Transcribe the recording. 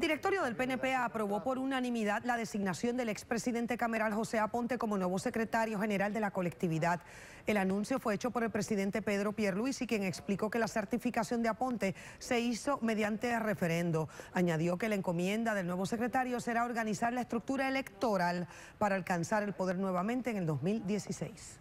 El directorio del PNP aprobó por unanimidad la designación del expresidente cameral José Aponte como nuevo secretario general de la colectividad. El anuncio fue hecho por el presidente Pedro Pierluisi, quien explicó que la certificación de Aponte se hizo mediante referendo. Añadió que la encomienda del nuevo secretario será organizar la estructura electoral para alcanzar el poder nuevamente en el 2016.